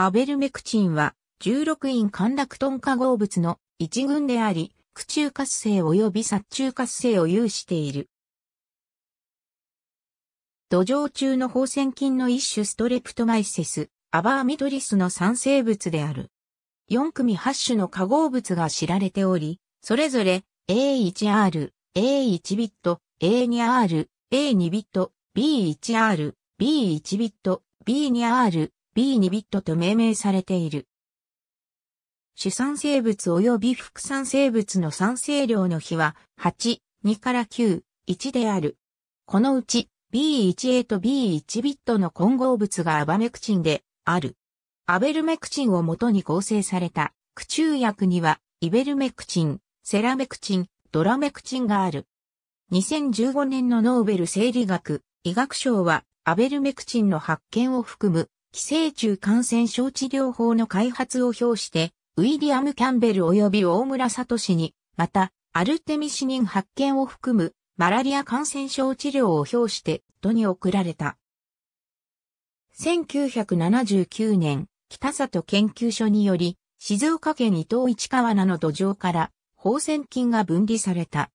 アベルメクチンは、16因陥落トン化合物の一群であり、苦中活性及び殺虫活性を有している。土壌中の放線菌の一種ストレプトマイセス、アバーミトリスの産生物である。4組8種の化合物が知られており、それぞれ A1R、A1 ビット、A2R、A2 ビット、B1R、B1 ビット、B2R、B2 ビットと命名されている。主産生物及び副産生物の産生量の比は8、2から9、1である。このうち B1A と B1 ビットの混合物がアバメクチンである。アベルメクチンを元に構成された駆虫薬にはイベルメクチン、セラメクチン、ドラメクチンがある。2015年のノーベル生理学、医学賞はアベルメクチンの発見を含む寄生虫感染症治療法の開発を表して、ウィリアム・キャンベル及び大村聡に、また、アルテミシニン発見を含む、マラリア感染症治療を表して、都に送られた。1979年、北里研究所により、静岡県伊東市川名の土壌から、放線菌が分離された。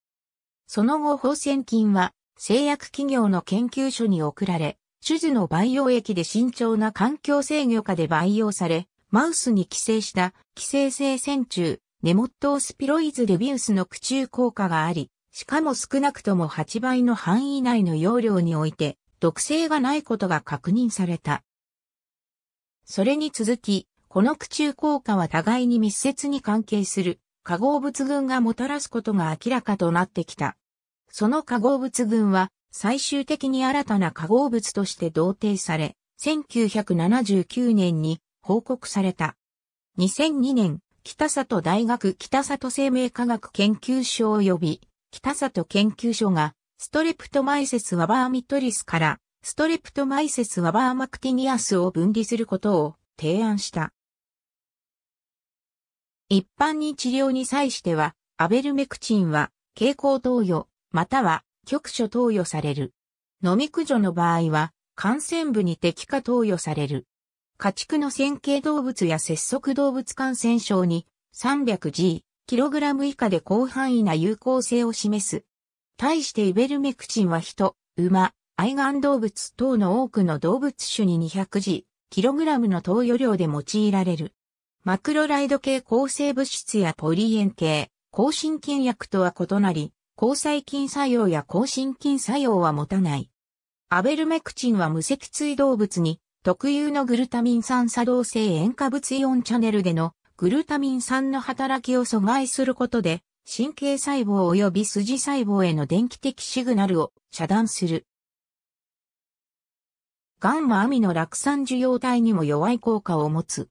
その後放線菌は、製薬企業の研究所に送られ、種樹の培養液で慎重な環境制御下で培養され、マウスに寄生した寄生性線虫、ネモットオスピロイズレビウスの駆虫効果があり、しかも少なくとも8倍の範囲内の容量において、毒性がないことが確認された。それに続き、この駆虫効果は互いに密接に関係する化合物群がもたらすことが明らかとなってきた。その化合物群は最終的に新たな化合物として同定され、1979年に報告された。2002年、北里大学北里生命科学研究所及び北里研究所がストレプトマイセスワバーミトリスからストレプトマイセスワバーマクティニアスを分離することを提案した。一般に治療に際しては、アベルメクチンは蛍光投与、または局所投与される。飲み駆除の場合は、感染部に適化投与される。家畜の線形動物や節足動物感染症に 300g、kg 以下で広範囲な有効性を示す。対してイベルメクチンは人、馬、愛玩動物等の多くの動物種に 200g、kg の投与量で用いられる。マクロライド系抗生物質やポリエン系、抗真菌薬とは異なり、抗細菌作用や抗心菌作用は持たない。アベルメクチンは無脊椎動物に特有のグルタミン酸作動性塩化物イオンチャネルでのグルタミン酸の働きを阻害することで神経細胞及び筋細胞への電気的シグナルを遮断する。ガンマアミの酪酸受容体にも弱い効果を持つ。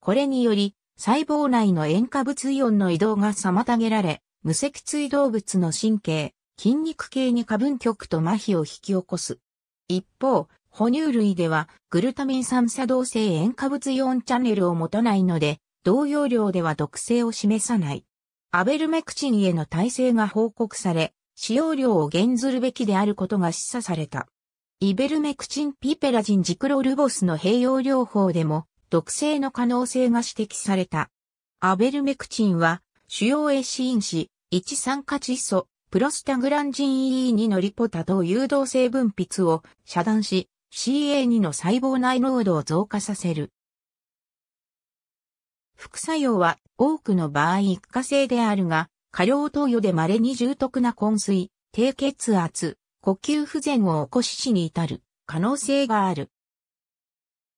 これにより、細胞内の塩化物イオンの移動が妨げられ、無脊椎動物の神経、筋肉系に過分極と麻痺を引き起こす。一方、哺乳類ではグルタミン酸作動性塩化物イオンチャンネルを持たないので、同容量では毒性を示さない。アベルメクチンへの耐性が報告され、使用量を減ずるべきであることが示唆された。イベルメクチンピペラジンジクロルボスの併用療法でも毒性の可能性が指摘された。アベルメクチンは主要エシ因子、一酸化窒素、プロスタグランジン E2 のリポタ等誘導性分泌を遮断し、CA2 の細胞内濃度を増加させる。副作用は多くの場合一過性であるが、過量投与で稀に重篤な昏睡、低血圧、呼吸不全を起こし死に至る可能性がある。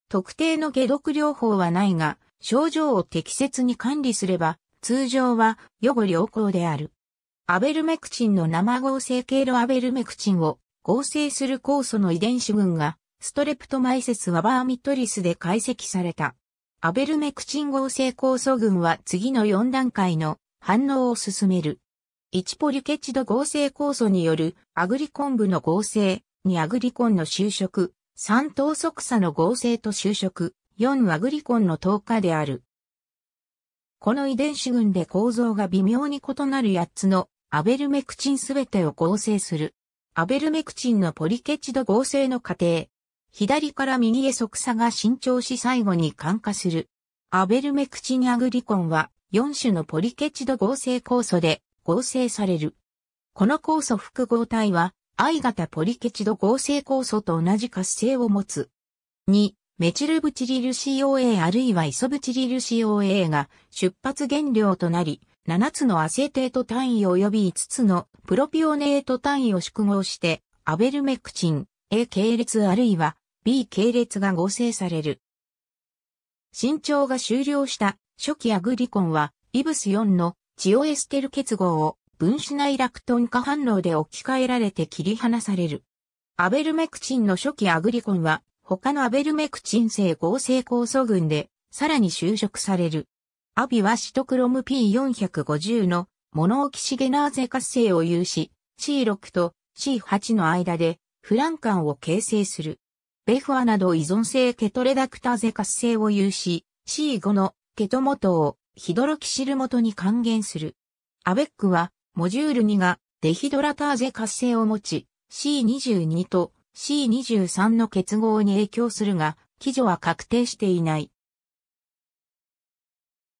特定の解毒療法はないが、症状を適切に管理すれば通常は予後良好である。アベルメクチンの生合成経路アベルメクチンを合成する酵素の遺伝子群がストレプトマイセスワバーミトリスで解析された。アベルメクチン合成酵素群は次の4段階の反応を進める。1ポリケチド合成酵素によるアグリコン部の合成、2アグリコンの就職、3等速差の合成と就職、4アグリコンの透過である。この遺伝子群で構造が微妙に異なる8つのアベルメクチンすべてを合成する。アベルメクチンのポリケチド合成の過程。左から右へ即差が伸長し最後に感化する。アベルメクチンアグリコンは4種のポリケチド合成酵素で合成される。この酵素複合体は I 型ポリケチド合成酵素と同じ活性を持つ。2、メチルブチリル COA あるいはイソブチリル COA が出発原料となり、7つのアセテート単位及び5つのプロピオネート単位を縮合して、アベルメクチン、A 系列あるいは B 系列が合成される。新調が終了した初期アグリコンは、イブス4のチオエステル結合を分子内ラクトン化反応で置き換えられて切り離される。アベルメクチンの初期アグリコンは他のアベルメクチン性合成酵素群で、さらに就職される。アビはシトクロム P450 のモノオキシゲナーゼ活性を有し、C6 と C8 の間でフランカンを形成する。ベフアなど依存性ケトレダクターゼ活性を有し、C5 のケト元をヒドロキシル元に還元する。アベックはモジュール2がデヒドラターゼ活性を持ち、C22 と C23 の結合に影響するが、基準は確定していない。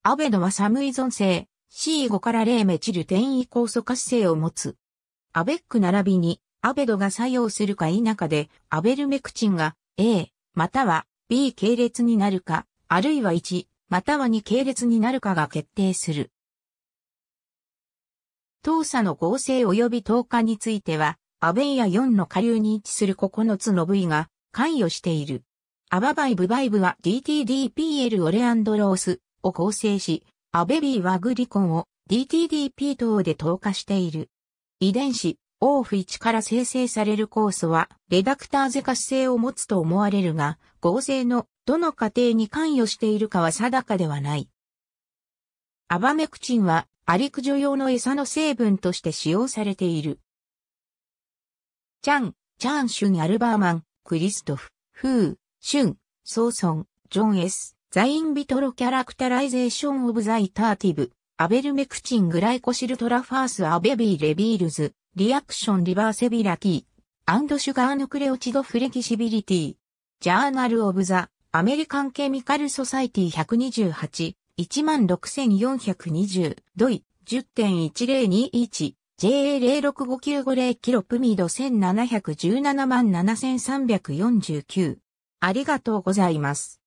アベドは寒い存性 C5 から0メチル転移酵素活性を持つ。アベック並びにアベドが作用するか否かで、アベルメクチンが A、または B 系列になるか、あるいは1、または2系列になるかが決定する。糖鎖の合成及び糖化については、アベイヤ4の下流に位置する9つの部位が関与している。アババイブバイブは DTDPL オレアンドロースを構成し、アベビーはグリコンを DTDP 等で透過している。遺伝子、オーフ1から生成される酵素は、レダクターゼ活性を持つと思われるが、合成のどの過程に関与しているかは定かではない。アバメクチンは、アリクジョ用の餌の成分として使用されている。チャン、チャンシュン・アルバーマン、クリストフ、フー、シュン、ソーソン、ジョン・エス、ザインビトロキャラクタライゼーション・オブ・ザイターティブ、アベルメクチン・グライコシルトラファース・アベビー・レビールズ、リアクション・リバーセビラキー、アンドシュガー・ヌクレオチド・フレキシビリティ、ジャーナル・オブ・ザ・アメリカン・ケミカル・ソサイティ128、16420、ドイ、10.1021 JA06595 0キロプミード1717 7349。ありがとうございます。